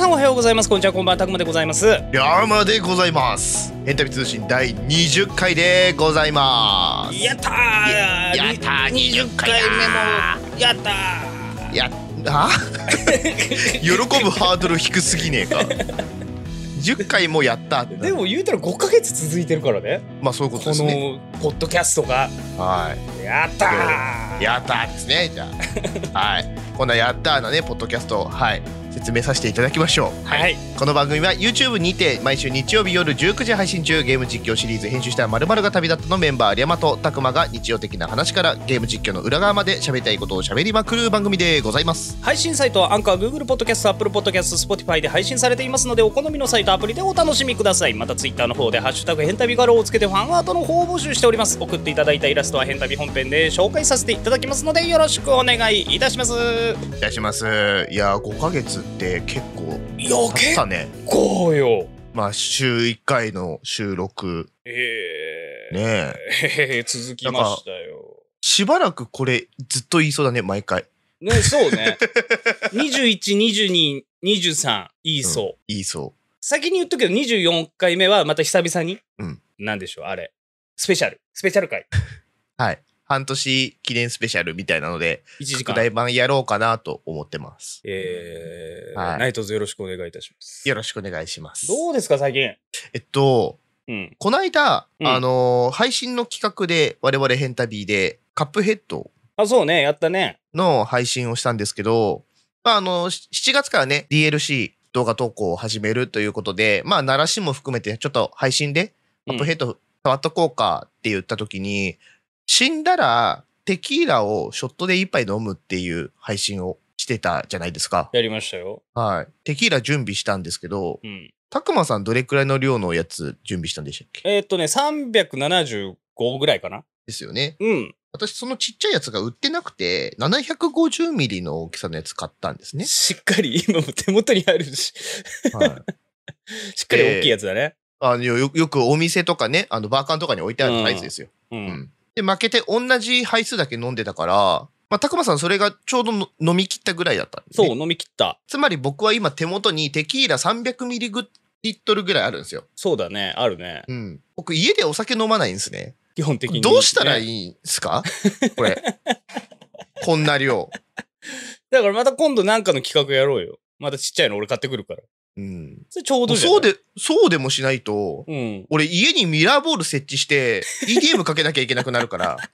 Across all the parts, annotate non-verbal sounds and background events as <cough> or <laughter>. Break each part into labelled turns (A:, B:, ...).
A: さんおはようございますこんにちはこんばんはたくまでございますりゃーまでございま
B: すエンタビ通信第20回でございますやったーやったー20回目のやったーやあ <laughs> 喜ぶハードル低すぎねえか10回もやったってでも言うたら5か月続いてるからねまあそういうことですねこのポッドキャストがはいやったーやったーですねじゃあはいこんなやったーなねポッドキャストはい説明させていただきましょう、はい、この番組は YouTube にて毎週日曜日夜19時配信中ゲーム実況シリーズ編集したまるが旅立ったのメンバー有山と拓磨が日常的な話か
A: らゲーム実況の裏側まで喋りたいことを喋りまくる番組でございます配信サイトはアンカー Google ポッドキャスト Apple ポッドキャスト Spotify で配信されていますのでお好みのサイトアプリでお楽しみくださいまた Twitter の方で「ハッシュタグ変旅画廊」をつけてファンアートの方を募集しております送っていただいたイラストは変旅本編で紹介させていただきますのでよろしくお願いいたします
B: いたしますいや5ヶ月スって結構経ったね。結構よ。まあ週1回の収録。ええー、ね
A: え。え続きましたよ。
B: しばらくこれずっと言いそうだね、毎回。
A: ね、そうね。21、22、23、言いそう。うん、言いそう。先に言っとくけど、24回目はまた久々に、うん、なんでしょう、あれ。スペシャル。スペシャル回。<laughs> はい。半
B: 年記念スペシャルみたいなので、一時間大版やろうかなと思ってます。えーはいナイトズよろしくお願いいたします。よろしくお願いします。
A: どうですか、最近。
B: えっと、うん。この間、あのー配信の企画で我々ヘンタビーでカップヘッドあ、そうね、やったね。の配信をしたんですけど、まあ、あの、7月からね、DLC 動画投稿を始めるということで、まあ、奈良市も含めてちょっと配信で、カップヘッド触っとこうかって言った時に、死んだらテキーラをショットで一杯飲むっていう配信をしてたじゃないですか。
A: やりましたよ。
B: はい。テキーラ準備したんですけど、うん。たくまさんどれくらいの量のやつ準備したんでしたっけ
A: えーっとね、375ぐらいかな。ですよね。うん。私
B: そのちっちゃいやつが売ってなくて、750ミリの大きさのやつ買ったんですね。しっかり、今も手元にあるし、はい。<laughs> しっかり大きいやつだね。あのよよくお店とかね、あのバーカンとかに置いてあるサイズですよ。ううんん。で、負けて同じ杯数だけ飲んでたから、まあ、たくまさんそれがちょうど飲み切ったぐらいだった、ね、そう、飲み切った。つまり僕は今手元にテキーラ300ミリリットルぐらいあるんですよ。そうだね、あるね。うん。僕家でお酒飲まないんですね。
A: 基本的に、どうしたらい
B: いんすかこれ。
A: <laughs> こんな量。だからまた今度なんかの企画やろうよ。またちっちゃいの俺買ってくるから。う
B: ん。それちょうどそうで、そうでもしないと、うん、俺家にミラーボール設置して EDM かけなきゃいけなくなるから。<laughs>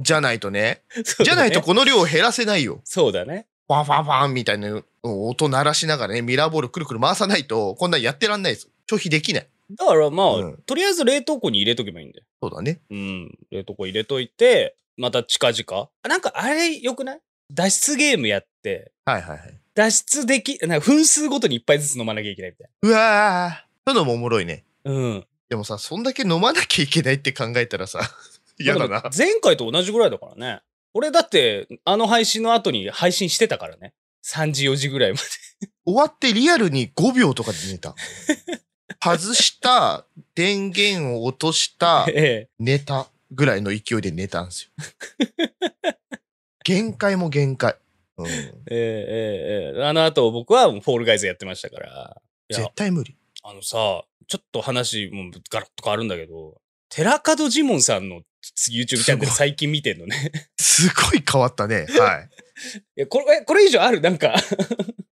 B: じゃないとね。ねじゃないとこの量を減らせないよ。そうだね。ファンファンファンみたいな音鳴らしながらね、ミラーボールくるくる回さないと、こんなんやってらんないです。消費できない。
A: だからまあ、うん、とりあえず冷凍庫に入れとけばいいんだよ。そうだね。うん。冷凍庫入れといて、また近々。なんかあれよくない脱出ゲームやって。はいはいはい。脱出でき、なんか分数ごとに一杯ずつ飲まなきゃいけないみたいな。うわー。そういうのもおもろいね。うん。でもさ、そんだけ飲まなきゃいけないって考えたらさ、<laughs> 嫌だな。前回と同じぐらいだからね。俺だって、あの配信の後に配信してたからね。3時4時ぐらいまで。終わってリアルに5秒とかで寝た。<laughs> 外し
B: た、電源を落とした、<laughs> 寝たぐらいの勢いで寝たんですよ。限界も限界。
A: えー、えー、あの後僕はフォールガイズやってましたから。
B: 絶対無理。
A: あのさ、ちょっと話もガラッと変わるんだけど、寺門ジモンさんの YouTube チャンネル最近見てんのね。すごい変わったね。はい。<laughs> いや、これ、これ以上あるなんか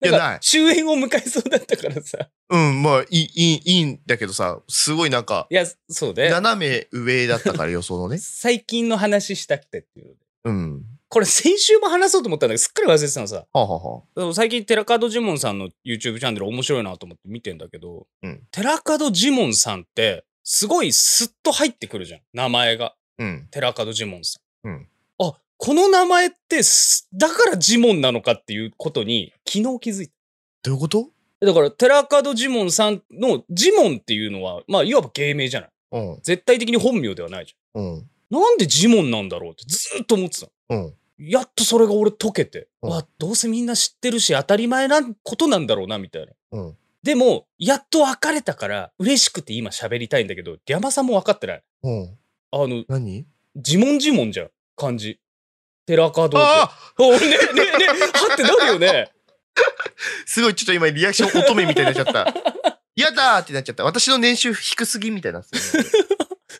A: いや、ない。終焉を迎えそうだったからさ。うん、まあ、いい、いいんだけど
B: さ、すごいなんか。いや、そうね。斜め上だったから予想のね。最近の話
A: したくてっていう。うん。これ先週も話そうと思ったんだけど、すっかり忘れてたのさ。はあは最近、寺門ジモンさんの YouTube チャンネル面白いなと思って見てんだけど、うん、寺門ジモンさんって、すごいスッと入ってくるじゃん、名前が。うん、寺門ジモンさん。うん、あ、この名前って、だからジモンなのかっていうことに、昨日気づいた。どういうことだから、寺門ジモンさんの、ジモンっていうのは、まあ、いわば芸名じゃない。うん、絶対的に本名ではないじゃん。うん、なんでジモンなんだろうってずっと思ってた。うん。やっとそれが俺解けて、うん、わ、どうせみんな知ってるし当たり前なことなんだろうな、みたいな。うん。でも、やっと別れたから嬉しくて今喋りたいんだけど、リャマさんも分かってない。うん。あの、何ジモンジモンじゃん、漢字。寺門って。ああねねね、はってなるよね。
B: <laughs> すごい、ちょっと今リアクション乙女みたいになっちゃった。やだってなっちゃった。私の年
A: 収低すぎみたいな、ね。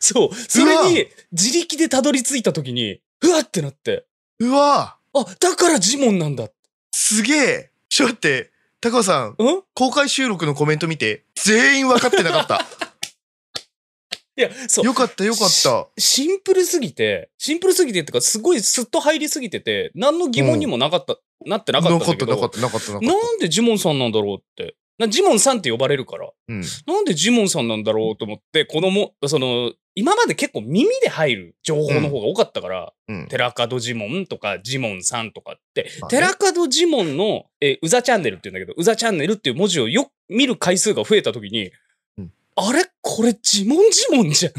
A: <laughs> そう。それに、自力でたどり着いた時に、うわってなって。うわあ、だからジモンなんだ。すげえ。
B: ちょっと待って、高尾さん、ん公開収録のコメント見て、全員分かってなかった。<laughs>
A: いや、そう。よかったよかった。シンプルすぎて、シンプルすぎてってか、すごいすっと入りすぎてて、何の疑問にもなかった、うん、なってなかったんだけど。なかったなかったなかった。なんでジモンさんなんだろうって。なジモンさんって呼ばれるから、うん、なんでジモンさんなんだろうと思って、子供、その、今まで結構耳で入る情報の方が多かったから、うん、寺門ジモンとかジモンさんとかって、寺門ジモンの、えー、うざチャンネルって言うんだけど、うざチャンネルっていう文字をよく見る回数が増えた時に、うん、あ
B: れこれジモンジモンじゃん。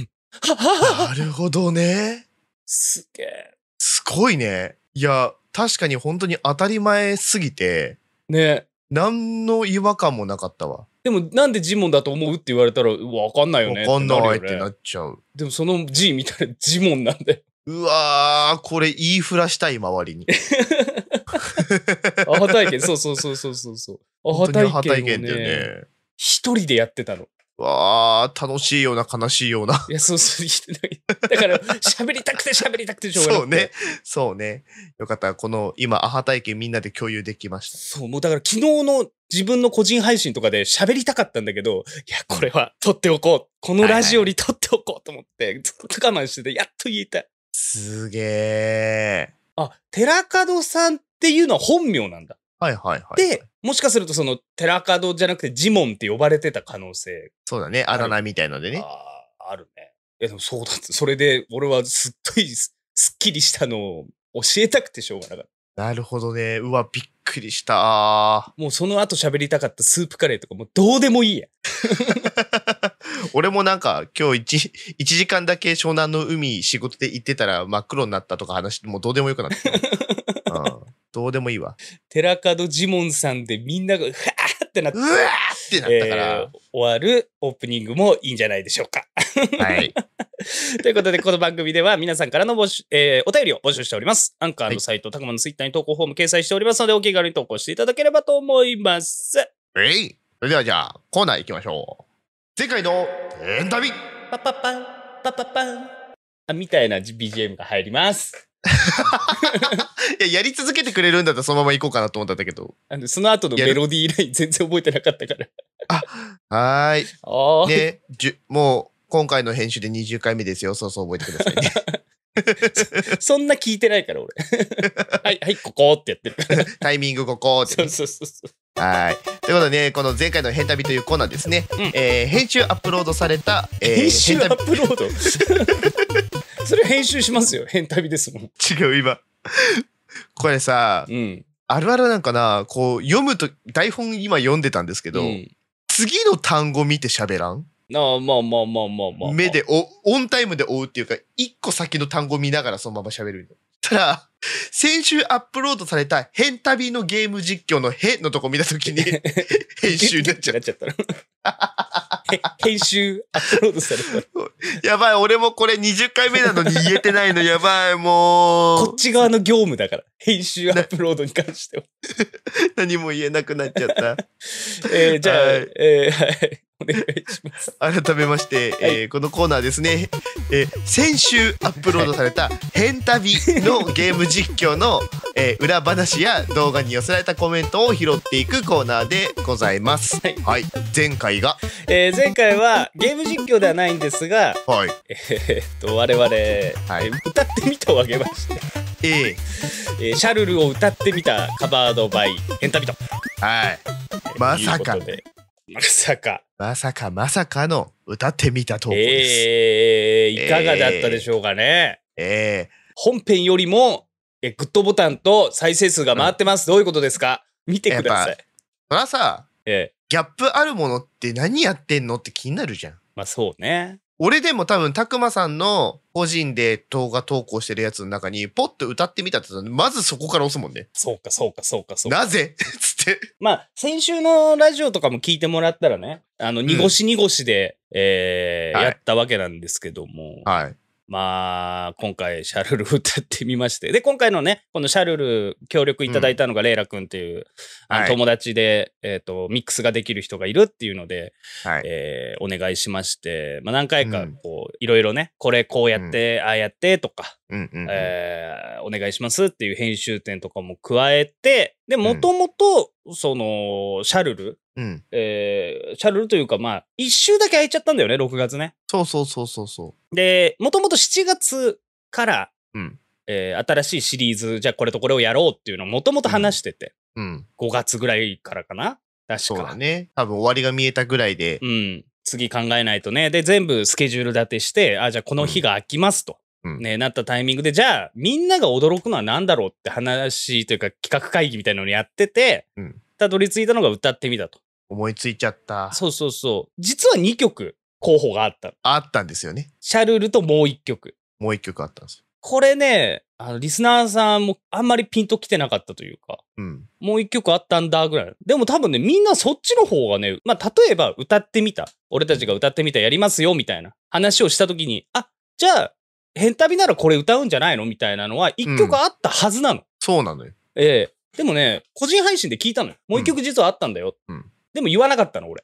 B: なるほどね。すげえ。すごいね。いや、確かに本当に当たり前すぎて。ね。何の違和感もなかったわ。
A: でもなんでジモンだと思うって言われたらわかんないよねわかんないってなっちゃう。でもその G 見たらジモンなんだよ。う
B: わー、これ言いふらしたい周りに。<laughs> アハ体験、そうそうそうそうそうそう。
A: アハ体験、アハ体験だよね。
B: 一人でやってたの。わあ、楽しいような悲しいような。いや、そうそう、
A: だから、喋りたくて喋りたくてしょうがない。そうね。
B: そうね。よかった。この、今、アハ体験みんなで共有できました。そう、もう
A: だから昨日の自分の個人配信とかで喋りたかったんだけど、いや、これは撮っておこう。このラジオに撮っておこうと思って、ずっと我慢してて、やっと言えた。すげえ。あ、寺門さんっていうのは本名なんだ。はいはいはい。で、もしかするとその、寺門じゃなくてジモンって呼ばれてた可能性。そうだね。あだ名みたいのでね。あああるね。いや、でもそうだって。それで、俺はすっごいすっきりしたのを教えたくてしょうがなかった。なるほどね。うわ、びっくりした。もうその後喋りたかったスープカレーとかもうどうでもいいや。
B: <laughs> 俺もなんか今日 1, 1時間だけ湘南の海仕事で行ってたら真っ黒にな
A: ったとか話もうどうでもよくなった。<laughs> どうでもいいわ。寺門ジモンさんでみんなが、うわーってなって、うわーってなったから、えー、終わるオープニングもいいんじゃないでしょうか。はい。<laughs> ということで、この番組では皆さんからの募集、えー、お便りを募集しております。アンカーのサイト、はい、たくまのツイッターに投稿フォーム掲載しておりますので、お気軽に投稿していただければと思います。えい、それではじゃあ、コーナー行きましょう。前回のエンタビパパパン、パパパン。みたいな BGM が入りま
B: す。<laughs> いや、やり続けてくれるんだったらそのまま行こうかなと思ったんだけど。あのその後のメロディーライン全然覚えてなかったから。<laughs> あ、はーい。ああ。ね、じゅもう今回の編集で20回目ですよ。そうそう覚えてくださいね。<laughs>
A: そんな聞いてないから俺。
B: はい、はい、ここってやってるタイミングここって、そうそうそうそう。はい。ということでね、この前回の変旅というコーナーですね。えー編集アップロードされた、えー編集アップロー
A: ドそれ編集しますよ。変旅で
B: すもん。違う、今。これさ、うん。あるあるなんかな、こう、読むと、台本今読んでたんですけど、うん次の単語見て喋らん、ああまあまあまあまあまあ、まあ。目でお、オンタイムで追うっていうか、一個先の単語見ながらそのまま喋る。たら、先週アップロードされた変旅のゲーム実況のへのとこ見たときに、<laughs> 編集になっちゃっ <laughs> ちゃった編集
A: アップロードされ
B: た。やばい、俺もこれ20回目なのに言えてないのやばい、もう。こっち側の業務だから。
A: 編集アップロードに関しては。
B: <laughs> 何も言えなくなっちゃった。<laughs> えー、じゃあ、は
A: えー、はい。お願いします。
B: 改めまして、<laughs> はい、えー、このコーナーですね、えー、先週アップロードされた「変旅」のゲーム実況の、えー、裏話や動画に寄せられたコメントを拾っていくコーナーでございます。はい、はい、前回が、えー、前回はゲーム
A: 実況ではないんですが、はい、えー、っと我々、はい、歌ってみたをあげまして。えー、ええー、シャルルを歌ってみたカバードバイエンタビと。はい。まさか。
B: まさか。まさかまさかの歌ってみた投稿です。
A: えー、いかがだったでしょうかね。えー、えー、本編よりもえグッドボタンと再生数が回ってます。うん、どういうことですか見てください。そらさ、
B: ええ、ギャップあるものって何やってんのって気になるじゃん。まあそうね。俺でも多分、たくまさんの個人で動画投稿してるやつの中
A: に、ポッと歌ってみたってまずそこから押すもんね。そうか、そうか、そうか、そうか。なぜつって。まあ、先週のラジオとかも聞いてもらったらね、あの、濁し濁しで、うん、えーはい、やったわけなんですけども。はい。まあ、今回、シャルル歌ってみまして。で、今回のね、このシャルル協力いただいたのが、レイラ君っていう、あの友達で、えっ、と、ミックスができる人がいるっていうので、はえお願いしまして、まあ、何回か、こう、いろいろね、これこうやって、ああやってとか、えお願いしますっていう編集点とかも加えて、で、もともと、その、シャルルうん、えー、シャルルというか、まあ、一週だけ空いちゃったんだよね、6月ね。そうそうそうそうそう。で、もともと7月から、うん、えー、新しいシリーズ、じゃあこれとこれをやろうっていうのをもともと話してて、うん、うん、5月ぐらいからかな。確かそうだね。多分終わりが見えたぐらいで。うん。次考えないとね。で、全部スケジュール立てして、あ、じゃあこの日が空きますと。うん、ね、なったタイミングで、じゃあ、みんなが驚くのは何だろうって話というか、企画会議みたいなのにやってて、うん、たどり着いたのが歌ってみたと。思いついちゃった。そうそうそう。実は2曲候補があったあったんですよね。シャルルともう1曲。もう一曲あったんですよ。これね、あの、リスナーさんもあんまりピンと来てなかったというか、うん。もう1曲あったんだぐらい。でも多分ね、みんなそっちの方がね、まあ、例えば歌ってみた。俺たちが歌ってみたやりますよ、みたいな話をした時に、あ、じゃあ、変旅ならこれ歌うんじゃないのみたいなのは1曲あったはずなの。そうなのよ。ええでもね、個人配信で聞いたのよ。もう1曲実はあったんだよ。うんでも言わなかったの、俺。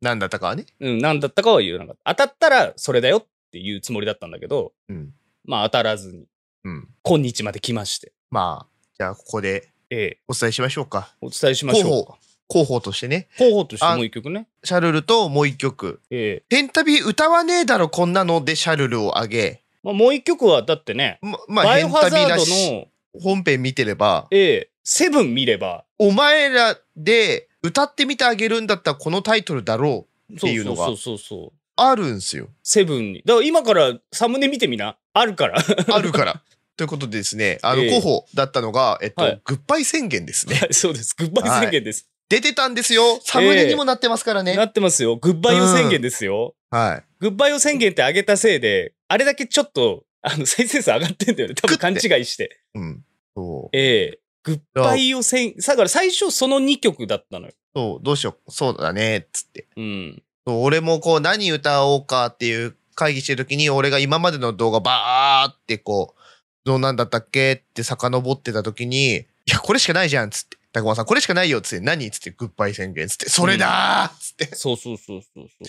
A: 何だったかはね。<laughs> うん、何だったかは言わなかった。当たったらそれだよっていうつもりだったんだけど、うん、まあ当たらずに、うん、今日まで来まして。まあ、じゃあここで、ええ、お伝えしましょうか。お伝え
B: しましょうか。報としてね。広報としてもう一曲ね。シャルルともう一曲。ええ。ペンタビ歌わねえだろ、こんなのでシャルルをあげ。まあ、もう一曲はだってね、ま、まあ、バイオーの本編見てれば、ええ、セブン見れば。お前らで歌ってみてあげるんだったらこのタイトルだろうっていうのが。そうそうそうあるん
A: すよ。セブンに。
B: だから今からサムネ見てみな。あるから。<laughs> あるから。ということでですね、あの、候補だったのが、えっと、グッバイ宣言ですね。そうです。グッバイ宣
A: 言です。出てたんですよ。サムネにもな
B: ってますからね。
A: なってますよ。グッバイを宣言ですよ。はい。グッバイを宣言ってあげたせいで、あれだけちょっと、あの、再生数上がってんだよね。多分勘違いして。うん。そう。ええグッバイをせん、だから最初その2曲だったのよ。
B: そう、どうしよう、そうだね、っつって。うん。そう俺もこう何歌おうかっていう会議してる時に、俺が今までの動画バーってこう、どうなんだったっけって遡ってた時に、いや、これしかないじゃん、つって。たくまさん、これしかないよ、つって。何つって、グッバイ宣言、つって。それだー、
A: つって、うん。そうそうそうそうそう。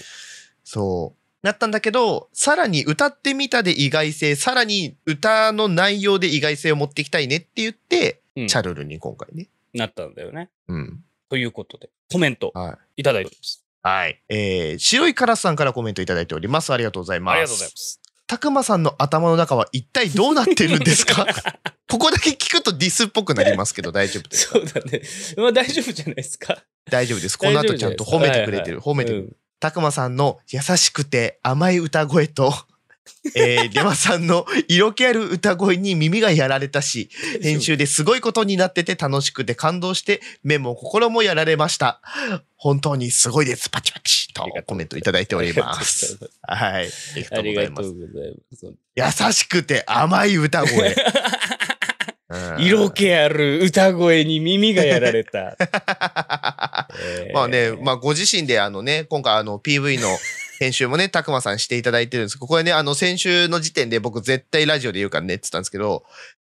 B: そう。なったんだけど、さらに歌ってみたで意外性、さらに歌の内容で意外性を持っていきたいねって言って、うん、チャルルに今回ね。
A: なったんだよね。う
B: ん。ということで、コメントはいいただいております。はい。えー、白いカラスさんからコメントいただいております。ありがとうございます。ありがとうございます。たくまさんの頭の中は一体どうなってるんですか <laughs> ここだけ聞くとディスっぽくなりますけど大丈夫ですかそうだね。まあ大丈夫じゃないですか。大丈夫です。この後ちゃんと褒めてくれてる。褒めてくれてる。たくまさんの優しくて甘い歌声と、<laughs> えー、デマさんの色気ある歌声に耳がやられたし、編集ですごいことになってて楽しくて感動して、目も心もやられました。本当にすごいです。パチパチとコメントいただいております。
A: はい。ありがとうございます。ます優しくて甘い歌声。<laughs> 色気ある歌声に耳がやられた。<laughs>
B: えー、まあね、まあご自身であのね、今回あの PV の編集もね、<laughs> たくまさんしていただいてるんですけど、こはね、あの先週の時点で僕絶対ラジオで言うからねって言ったんですけど、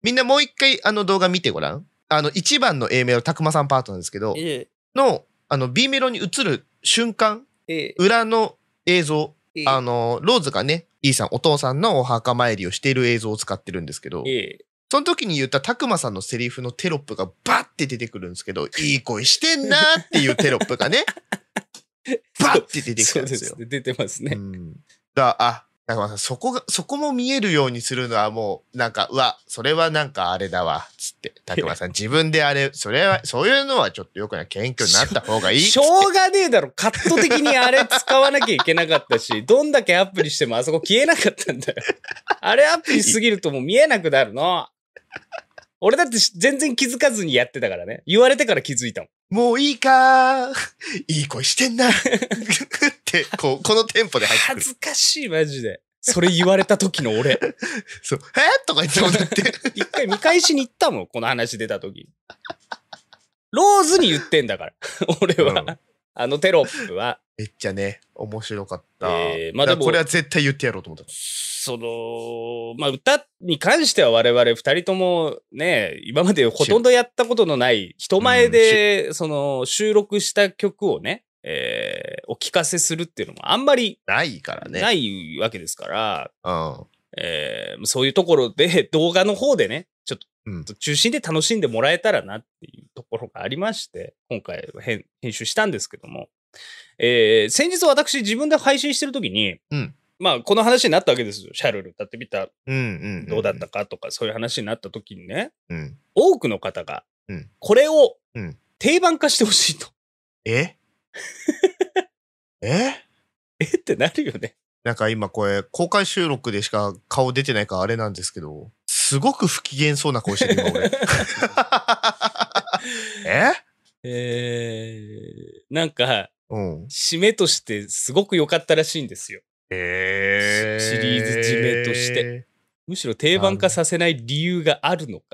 B: みんなもう一回あの動画見てごらん。あの1番の A メロ、たくまさんパートなんですけど、えー、の、あの B メロに映る瞬間、えー、裏の映像、あの、ローズがね、E さん、お父さんのお墓参りをしている映像を使ってるんですけど、えーその時に言ったたくさんのセリフのテロップがバッて出てくるんですけど、いい声してんなっていうテロップがね、<laughs> バッて出てくるんですよ。すね、出てますね。だあ、たくさん、そこが、そこも見えるようにするのはもう、なんか、うわ、それはなんかあれだわ、つって。たくさん、自分であれ、それは、そういうのはちょっとよくな
A: い。謙虚になった方がいいしょうがねえだろ。カット的にあれ使わなきゃいけなかったし、<laughs> どんだけアップにしてもあそこ消えなかったんだよ。あれアップにすぎるともう見えなくなるの。<laughs> 俺だって全然気づかずにやってたからね。言われてから気づいたもん。
B: もういいかー。<laughs> いい声してんな。っ
A: て、こう、このテンポで入ってくる。恥ずかしい、マジで。それ言われた時の俺。<laughs> そう。えとか言ってもだって。一回見返しに行ったもん、この話出た時。ローズに言ってんだから。俺は、うん、あのテロップは。めっちゃね、面白かった。えー、まあでも。これは
B: 絶対言ってやろうと思った。
A: その、まあ歌に関しては我々二人ともね、今までほとんどやったことのない人前で、その収録した曲をね、えー、お聞かせするっていうのもあんまりないからね。ないわけですから、うんえー、そういうところで <laughs> 動画の方でね、ちょっと中心で楽しんでもらえたらなっていうところがありまして、今回編集したんですけども。えー、先日私自分で配信してる時に、うん、まあこの話になったわけですよ。シャルル歌ってみた、どうだったかとかそういう話になった時にね、うん、多くの方が、これを定番化してほしいと。え <laughs> ええってなるよ
B: ね。なんか今これ公開収録でしか顔出てないからあれなんですけど、すごく
A: 不機嫌そうな顔してる今俺。<laughs> <laughs> ええー、なんか、締めとしてすごく良かったらしいんですよ。シリーズ締めとして。むしろ定番化させない理由があるのか。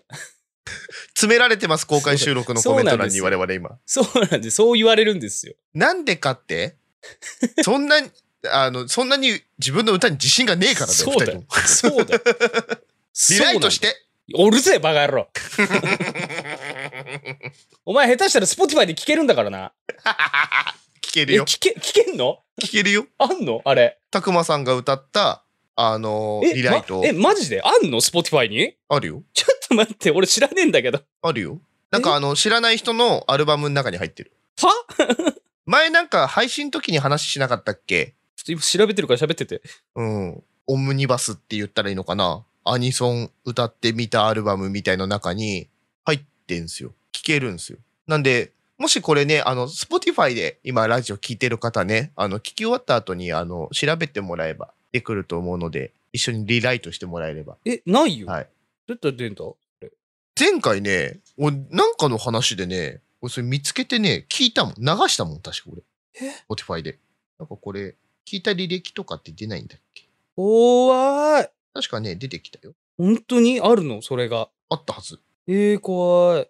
A: 詰められてます、公開 <laughs> 収録のコメント欄に我々今。そ
B: うなんでそう言われるんですよ。なんでかって <laughs> そんなに、あの、そんなに自分の歌に自信がねえからだよ、そうだよ。そうだよ。<laughs> リライトして。
A: おるぜ、バカ野郎。お前下手したら Spotify で聴けるんだからな。聞けるえよ。聞け、聞けんの聞けるよ。あんのあれ。
B: たくまさんが歌った、あのー、リライトま、。え、マジであんの ?Spotify にあるよ。ちょっと待って、俺知らねえんだけど。あるよ。なんかあの、知らない人のアルバムの中に入ってる。は <laughs> 前なんか配信時に話しなかったっけちょっと今調べてるから喋ってて。うん。オムニバスって言ったらいいのかなアニソン歌ってみたアルバムみたいの中に入ってんすよ。聞けるんすよ。なんで、もしこれね、あの、スポティファイで今ラジオ聴いてる方ね、あの、聞き終わった後に、あの、調べてもらえば出てくると思うので、一緒にリライトしてもらえれば。え、ないよ。はい。どうやったら出んだ前回ね、俺、なんかの話でね、俺それ見つけてね、聞いたもん。流したもん、確か俺。えスポティファイで。なんかこれ、聞いた履歴とかって出ないんだっけ怖い。確かね、出てきたよ。本当にあるのそ
A: れが。あったはず。
B: えー、怖い。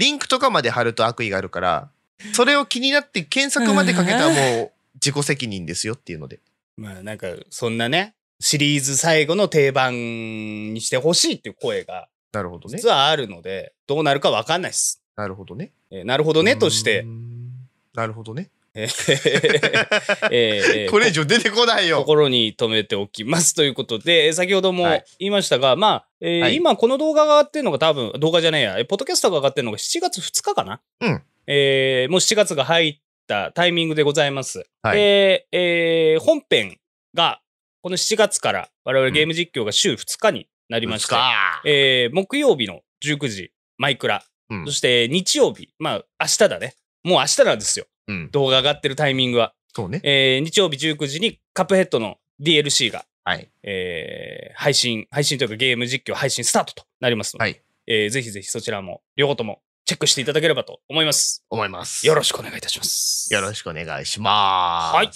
B: リンクとかまで貼ると悪意があるから、それを気になって検索までかけたらもう
A: 自己責任ですよっていうので。まあなんか、そんなね、シリーズ最後の定番にしてほしいっていう声が、なるほどね。実はあるので、どうなるかわかんないっす。なるほどね。えー、なるほどねとして。なるほどね。えー、<laughs> これ以上出てこないよ。心に留めておきますということで、先ほども言いましたが、はい、まあ、えー、はい、今この動画が上がってるのが多分、動画じゃねえや、ポッドキャストが上がってるのが7月2日かな。うん。えー、もう7月が入ったタイミングでございます。はい、で、えー、本編が、この7月から我々ゲーム実況が週2日になりまして、うん、えー、木曜日の19時、マイクラ、うん、そして日曜日、まあ明日だね、もう明日なんですよ。うん、動画上がってるタイミングは。そうね。えー、日曜日19時にカップヘッドの DLC が、はい。えー、配信、配信というかゲーム実況配信スタートとなりますので、はい。えー、ぜひぜひそちらも、両方ともチェックしていただければと思います。思います。よろしくお願いいたします。よろしくお願いします。はい。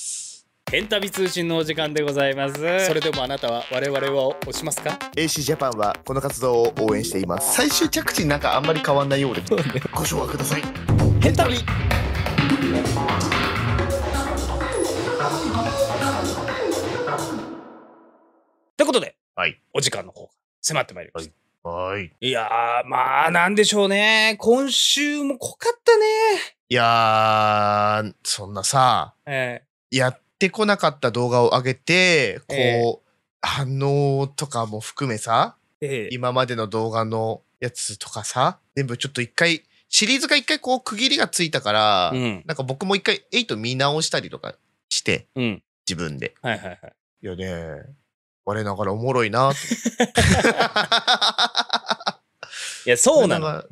A: エンタビ通信のお時間でございますそれでもあなたは我々は押しますか
B: AC ジャパンはこの活動を応援しています最終着地なんかあんまり変わんないようで、ご唱和くださいヘンタビ
A: ということで、はい、お時間の方が迫ってまいりました。はい。いやー、まあ、なんでしょうね。今週も濃かったね。い
B: やー、そんなさ、えー、やってこなかった動画を上げて、こう、えー、反応とかも含めさ、えー、今までの動画のやつとかさ、全部ちょっと一回シリーズが一回こう区切りがついたから、うん、なんか僕も一回8見直したりとかして、うん、自分で。はいはいはい。いやね、我ながらおもろいな <laughs>
A: いや、そうなの。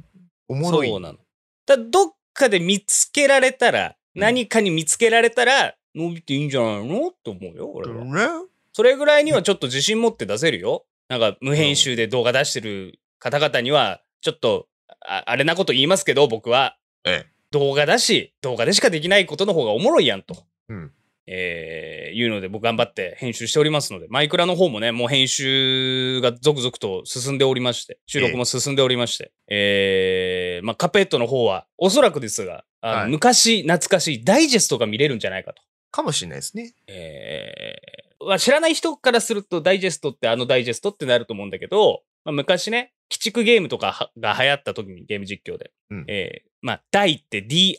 A: おもろい。そうなの。だどっかで見つけられたら、うん、何かに見つけられたら、伸びていいんじゃないのって思うよ、俺は。ね、それぐらいにはちょっと自信持って出せるよ。なんか無編集で動画出してる方々には、ちょっとああれなこと言いますけど、僕は。ええ、動画だし、動画でしかできないことの方がおもろいやんと。うん。えー、いうので僕頑張って編集しておりますので、マイクラの方もね、もう編集が続々と進んでおりまして、収録も進んでおりまして、ええー、まあ、カペットの方は、おそらくですが、あの、はい、昔懐かしいダイジェストが見れるんじゃないかと。かもしれないですね。えー、ま知らない人からするとダイジェストってあのダイジェストってなると思うんだけど、まあ、昔ね、鬼畜ゲームとかが流行った時にゲーム実況で、うん、えー、まあ、大って DIE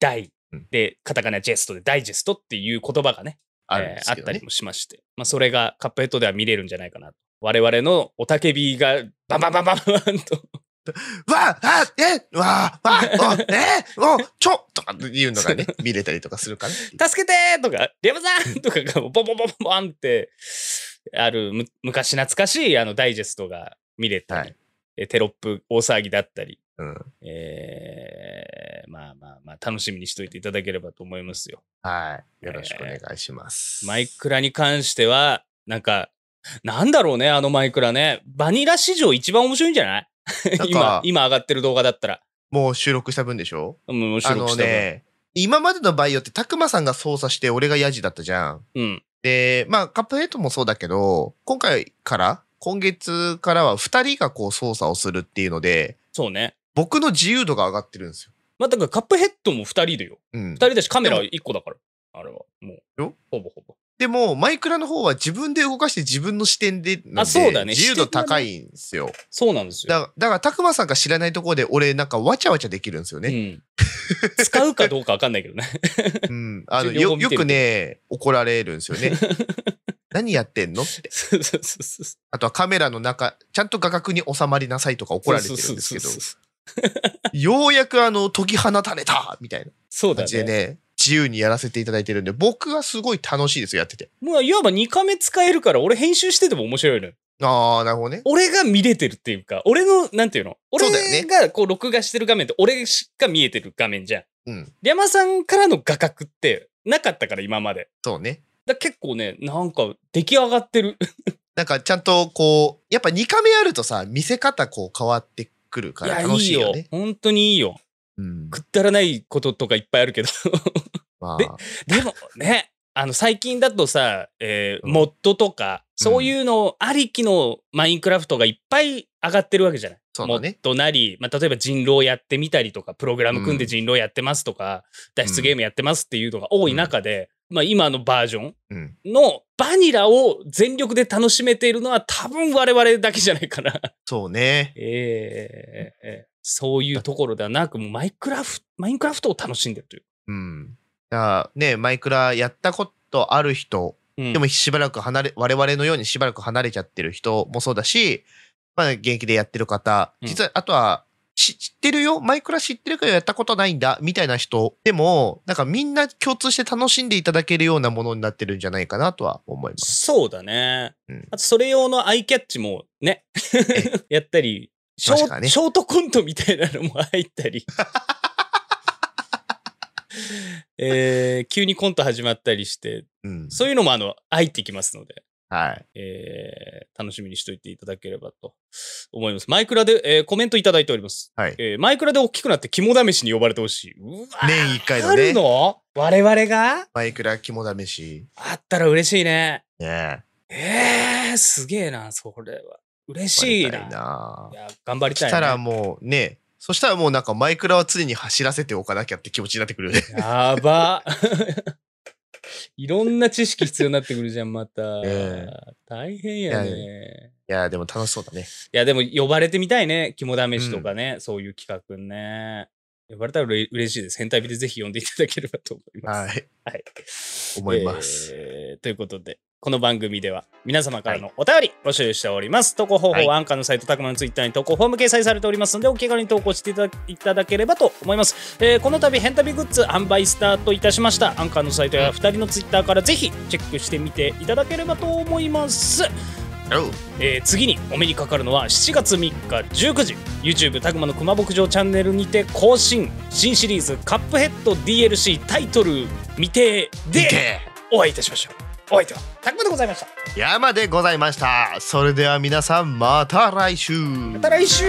A: 大で、カタカナジェストでダイジェストっていう言葉がね、あねえー、あったりもしまして、まあ、それがカップヘッドでは見れるんじゃないかなと。我々のおたけびがバンバンバンバンバンと。<laughs> わあえわあわあえおちょとかいうのがね、
B: 見れたりとかするから、ね。
A: 助けてとか、リャムさんとかがボンボンボンボンって、ある昔懐かしいあのダイジェストが見れたり、はい、テロップ大騒ぎだったり、うん、えー、まあまあまあ、楽しみにしといていただければと思いますよ。はい。よろしくお願いします。えー、マイクラに関しては、なんか、なんだろうね、あのマイクラね。バニラ史上一番面白いんじゃない <laughs> 今、今上がってる動画だったら。もう収録した分でしょもう収録した分。ね、
B: 今までのバイオって、たくまさんが操作して、俺がヤジだったじゃん。うん。で、まあ、カップヘッドもそうだけど、今回から今月からは2人がこう操作をするっていうので、そうね。僕の自由度が上がってるんですよ。まあ、だからカップヘッドも2人でよ。うん、2人だしカメラ1
A: 個だから。あれは。もう。よほぼほぼ。
B: でも、マイクラの方は自分で動かして自分の視点であ、そうだね。自由度高いんですよ。ね、そうなんですよ。だだから、たくまさんが知らないところで、俺なんかわちゃわちゃできるんですよね。うん、使うかどうか分かんないけどね。うん。あの、よ、よくね、怒られるんですよね。<laughs> 何やってんのって。あとはカメラの中、ちゃんと画角に収まりなさいとか怒られてるんですけど、ようやくあの、解き放たれたみたいな感じでね、ね自由にやらせていただいてるんで、僕はすごい楽しいですよ、やってて。いわば2カ
A: メ使えるから、俺編集してても面白いの、ね、よ。ああ、なるほどね。俺が見れてるっていうか、俺の、なんていうの俺がこう録画してる画面って俺しか見えてる画面じゃん。うん。山さんからの画角ってなかったから今まで。そうね。だ結構ね、なんか
B: 出来上がってる。<laughs> なんかちゃんとこう、やっぱ2カメあるとさ、見せ方こう
A: 変わってくるから楽しいよね。いいよ本当にいいよ、うん。くだらないこととかいっぱいあるけど。<laughs> まあ、ででもね、あの最近だとさ、えー、うん、モッドとか、そういうのありきのマインクラフトがいっぱい上がってるわけじゃない。そうね、モッドなり、まあ、例えば人狼やってみたりとか、プログラム組んで人狼やってますとか、うん、脱出ゲームやってますっていうのが多い中で、まあ、今のバージョンのバニラを全力で楽しめているのは多分我々だけじゃないかな。そうね。ええー、そういうところではなく、マイクラフ、マインクラフトを楽しんでると
B: いう。うん。だからね、マイクラやったことある人、うん、でもしばらく離れ、我々のようにしばらく離れちゃってる人もそうだし、まあ、現役でやってる方、実は、あとは知ってるよマイクラ知ってるけどやったことないんだみたいな人でも、なんかみんな共通して楽しんでいただけるようなものになってるんじゃないかなとは思います。
A: そうだね。うん、あと、それ用のアイキャッチもね、<laughs> やったりショ、ね、ショートコントみたいなのも入ったり。<laughs> えー、急にコント始まったりして、うん、そういうのもあの入ってきますので。はい。えー、楽しみにしといていただければと思います。マイクラで、えー、コメントいただいております。はい。えー、マイクラで大きくなって肝試しに呼ばれてほしい。うわ年一回だね。あるの我々がマイクラ肝試し。あったら嬉しいね。ねえ。えー、すげえな、それは。嬉しいな。いな
B: いや、頑張りたい、ね。したらもうね、そしたらもうなんかマイクラは常に走らせておかなきゃって気持ちになってくるよね。
A: やば。<laughs> いろんな知識必要になってくるじゃん、また。<laughs> えー、大変やね。いや、でも楽しそうだね。いや、でも呼ばれてみたいね。肝試しとかね、うん、そういう企画ね。呼ばれたら嬉しいです。変態日でぜひ呼んでいただければと思います。はい。はい、思います、えー、ということで、この番組では皆様からのお便り募集しております。投稿方法はアンカーのサイト、たくまのツイッターに投稿フォーム掲載されておりますので、お気軽に投稿していただければと思います。えー、この度、変旅タビグッズ販売スタートいたしました。アンカーのサイトや2人のツイッターからぜひチェックしてみていただければと思います。えー、次にお目にかかるのは7月3日19時 YouTube たくまの熊牧場チャンネルにて更新新シリーズ「カップヘッド DLC タイトル未定」でお会いいたしましょう。お相手はタクでございま
B: した山でございましたそれでは皆さんまた来週また来週